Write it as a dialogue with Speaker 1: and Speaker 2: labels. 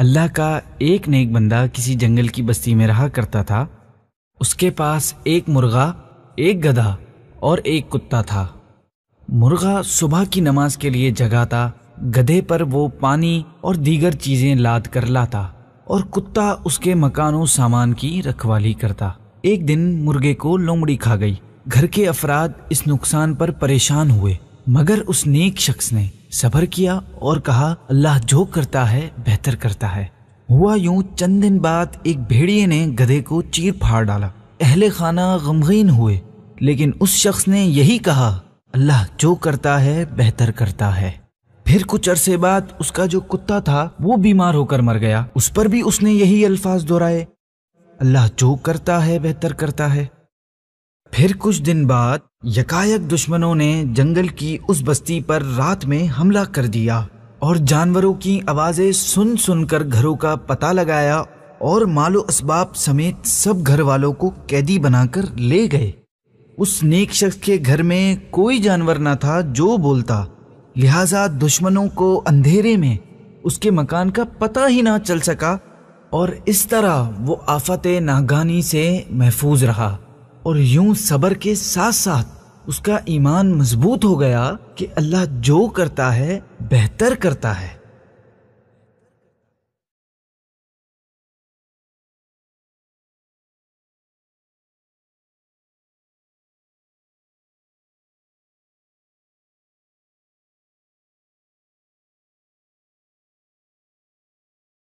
Speaker 1: अल्लाह का एक नेक बंदा किसी जंगल की बस्ती में रहा करता था उसके पास एक मुर्गा एक गधा और एक कुत्ता था मुर्गा सुबह की नमाज के लिए जगाता गधे पर वो पानी और दीगर चीज़ें लाद कर लाता और कुत्ता उसके मकानों सामान की रखवाली करता एक दिन मुर्गे को लोमड़ी खा गई घर के अफराद इस नुकसान पर परेशान हुए मगर उस नेक शख्स ने सबर किया और कहा अल्लाह जो करता है बेहतर करता है हुआ यूं चंद दिन बाद एक भेड़िए ने गधे को चीर फाड़ डाला अहले खाना गमगीन हुए लेकिन उस शख्स ने यही कहा अल्लाह जो करता है बेहतर करता है फिर कुछ अरसे बाद उसका जो कुत्ता था वो बीमार होकर मर गया उस पर भी उसने यही अल्फाज दोहराए अल्लाह जो करता है बेहतर करता है फिर कुछ दिन बाद यकायक दुश्मनों ने जंगल की उस बस्ती पर रात में हमला कर दिया और जानवरों की आवाज़ें सुन सुनकर घरों का पता लगाया और मालो इसबाब समेत सब घर वालों को कैदी बनाकर ले गए उस नेक शख्स के घर में कोई जानवर ना था जो बोलता लिहाजा दुश्मनों को अंधेरे में उसके मकान का पता ही ना चल सका और इस तरह वो आफत नागानी से महफूज रहा और यूं सबर के साथ साथ उसका ईमान मजबूत हो गया कि अल्लाह जो करता है बेहतर करता है